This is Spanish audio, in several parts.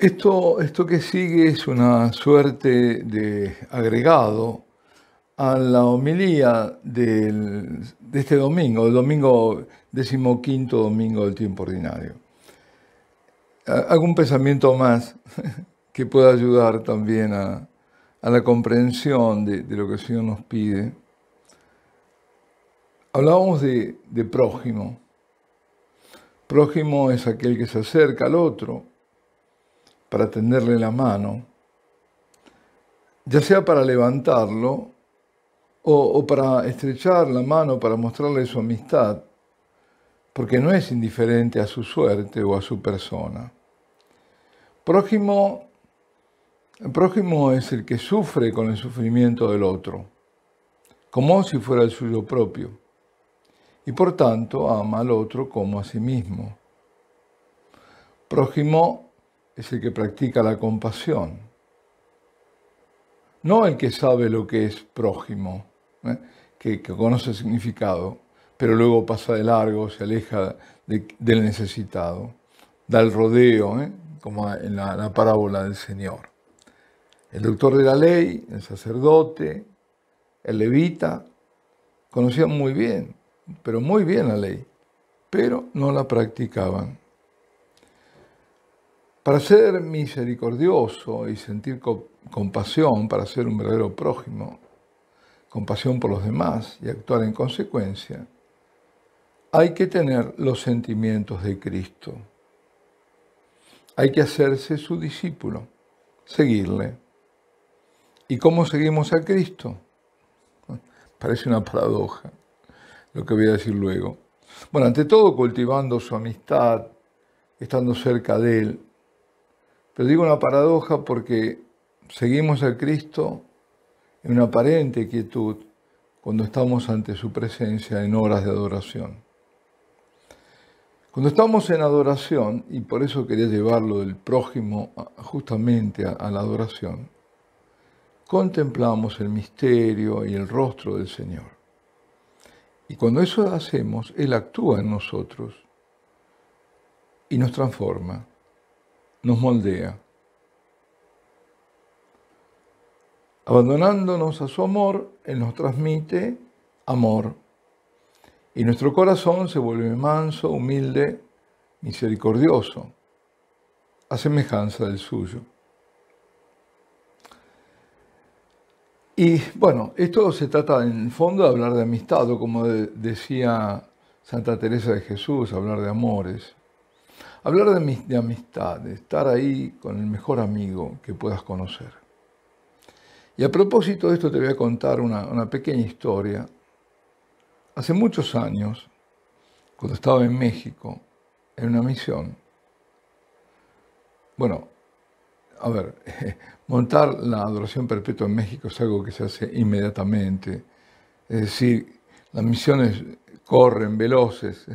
Esto, que sigue es una suerte de agregado a la homilía de este domingo, el domingo decimoquinto domingo del tiempo ordinario. Algún pensamiento más que pueda ayudar también a, la comprensión de, lo que el Señor nos pide. Hablábamos de prójimo. Prójimo es aquel que se acerca al otro, para tenderle la mano, ya sea para levantarlo o, para estrechar la mano para mostrarle su amistad, porque no es indiferente a su suerte o a su persona. Prójimo, el prójimo es el que sufre con el sufrimiento del otro, como si fuera el suyo propio, y por tanto ama al otro como a sí mismo. Prójimo es el que practica la compasión, no el que sabe lo que es prójimo, ¿eh? que, conoce el significado, pero luego pasa de largo, se aleja del necesitado, da el rodeo, ¿eh? como en la, la parábola del Señor. El doctor de la ley, el sacerdote, el levita, conocían muy bien, pero muy bien la ley, pero no la practicaban. Para ser misericordioso y sentir compasión, para ser un verdadero prójimo, compasión por los demás y actuar en consecuencia, hay que tener los sentimientos de Cristo. Hay que hacerse su discípulo, seguirle. ¿Y cómo seguimos a Cristo? Parece una paradoja lo que voy a decir luego. Bueno, ante todo cultivando su amistad, estando cerca de Él, pero digo una paradoja porque seguimos a Cristo en una aparente quietud cuando estamos ante su presencia en horas de adoración. Cuando estamos en adoración, y por eso quería llevarlo del prójimo justamente a, a la adoración, contemplamos el misterio y el rostro del Señor. Y cuando eso hacemos, Él actúa en nosotros y nos transforma nos moldea. Abandonándonos a su amor, Él nos transmite amor. Y nuestro corazón se vuelve manso, humilde, misericordioso, a semejanza del suyo. Y bueno, esto se trata en el fondo de hablar de amistad, o como decía Santa Teresa de Jesús, hablar de amores. Hablar de, amistad, de estar ahí con el mejor amigo que puedas conocer. Y a propósito de esto te voy a contar una, una pequeña historia. Hace muchos años, cuando estaba en México, en una misión, bueno, a ver, montar la adoración perpetua en México es algo que se hace inmediatamente. Es decir, las misiones corren veloces.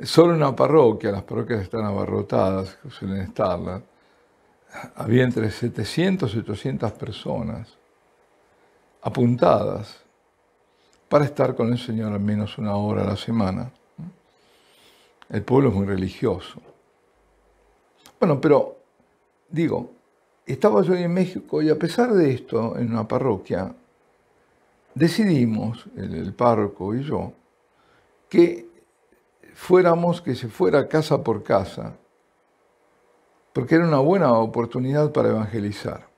Solo una parroquia, las parroquias están abarrotadas, suelen estarlas, había entre 700 y 800 personas apuntadas para estar con el Señor al menos una hora a la semana. El pueblo es muy religioso. Bueno, pero digo, estaba yo en México y a pesar de esto, en una parroquia, decidimos, el párroco y yo, que fuéramos que se fuera casa por casa, porque era una buena oportunidad para evangelizar.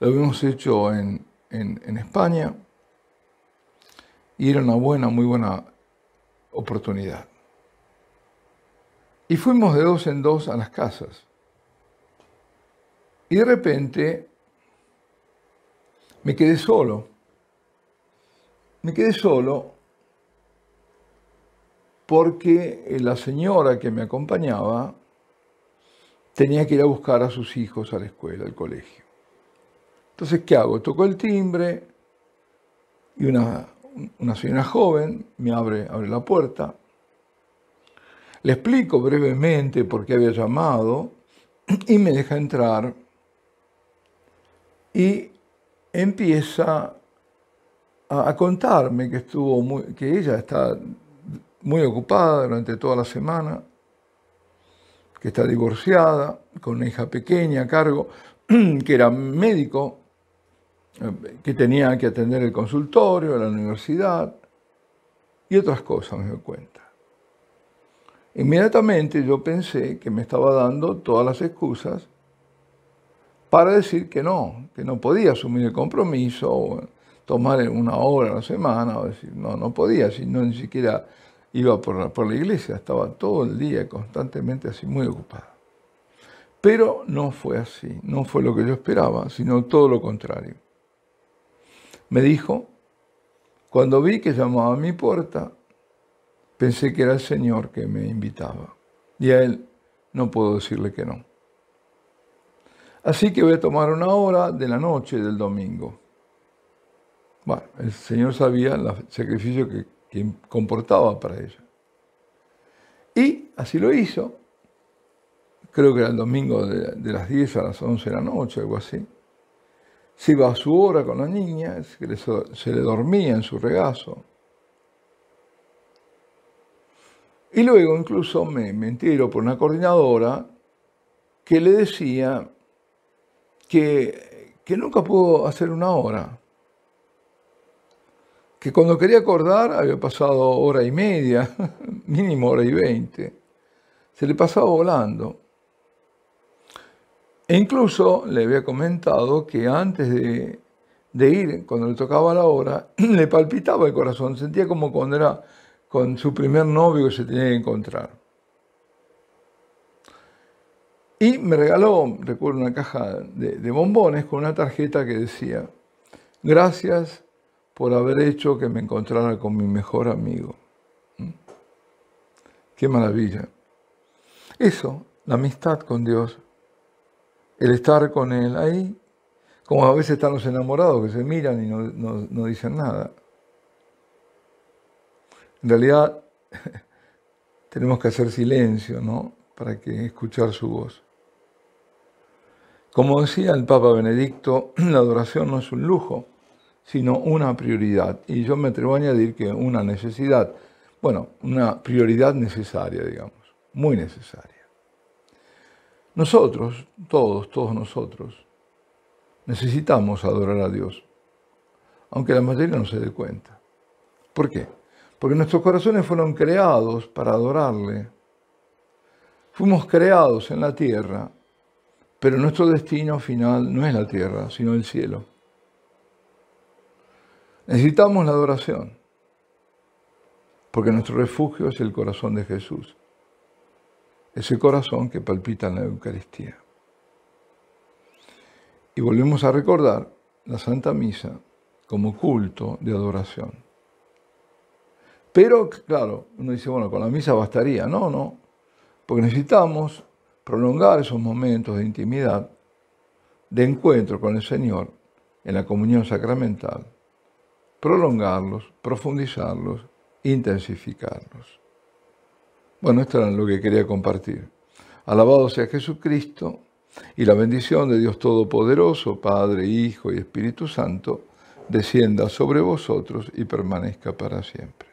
Lo habíamos hecho en, España y era una buena, muy buena oportunidad. Y fuimos de dos en dos a las casas. Y de repente me quedé solo. Me quedé solo porque eh, la señora que me acompañaba tenía que ir a buscar a sus hijos a la escuela, al colegio. Entonces, ¿qué hago? Toco el timbre y una, señora joven me abre, abre la puerta. Le explico brevemente por qué había llamado y me deja entrar y empieza a, contarme que, que ella está muy ocupada durante toda la semana, que está divorciada, con una hija pequeña a cargo, que era médico, eh, que tenía que atender el consultorio, la universidad y otras cosas, me doy cuenta. Inmediatamente yo pensé que me estaba dando todas las excusas para decir que no, que no podía asumir el compromiso, o tomar una hora a la semana, o decir, no, no podía, si no ni siquiera iba por la, iglesia, estaba todo el día constantemente así, muy ocupada. Pero no fue así, no fue lo que yo esperaba, sino todo lo contrario. Me dijo, cuando vi que llamaba a mi puerta, pensé que era el Señor que me invitaba. Y a Él no puedo decirle que no. Así que voy a tomar una hora de la noche del domingo. Bueno, el Señor sabía el sacrificio que comportaba para ella. Y así lo hizo. Creo que era el domingo de, las 10 a las 11 de la noche, algo así. Se iba a su hora con la niña, se le, se le dormía en su regazo. Y luego incluso me, entero por una coordinadora que le decía que, que nunca pudo hacer una hora que cuando quería acordar había pasado hora y media, mínimo hora y veinte. Se le pasaba volando. E incluso le había comentado que antes de, ir, cuando le tocaba la hora, le palpitaba el corazón, sentía como cuando era con su primer novio que se tenía que encontrar. Y me regaló, recuerdo, una caja de, de bombones con una tarjeta que decía, gracias por haber hecho que me encontrara con mi mejor amigo. ¿Mm? Qué maravilla. Eso, la amistad con Dios, el estar con Él ahí, como a veces están los enamorados que se miran y no, dicen nada. En realidad tenemos que hacer silencio, ¿no? Para que escuchar su voz. Como decía el Papa Benedicto, la adoración no es un lujo, sino una prioridad. Y yo me atrevo a añadir que una necesidad, bueno, una prioridad necesaria, digamos, muy necesaria. Nosotros, todos, todos nosotros, necesitamos adorar a Dios, aunque la mayoría no se dé cuenta. ¿Por qué? Porque nuestros corazones fueron creados para adorarle. Fuimos creados en la tierra, pero nuestro destino final no es la tierra, sino el cielo. Necesitamos la adoración, porque nuestro refugio es el corazón de Jesús, ese corazón que palpita en la Eucaristía. Y volvemos a recordar la Santa Misa como culto de adoración. Pero, claro, uno dice, bueno, con la misa bastaría. No, no, porque necesitamos prolongar esos momentos de intimidad, de encuentro con el Señor en la comunión sacramental prolongarlos, profundizarlos, intensificarlos. Bueno, esto era lo que quería compartir. Alabado sea Jesucristo y la bendición de Dios Todopoderoso, Padre, Hijo y Espíritu Santo, descienda sobre vosotros y permanezca para siempre.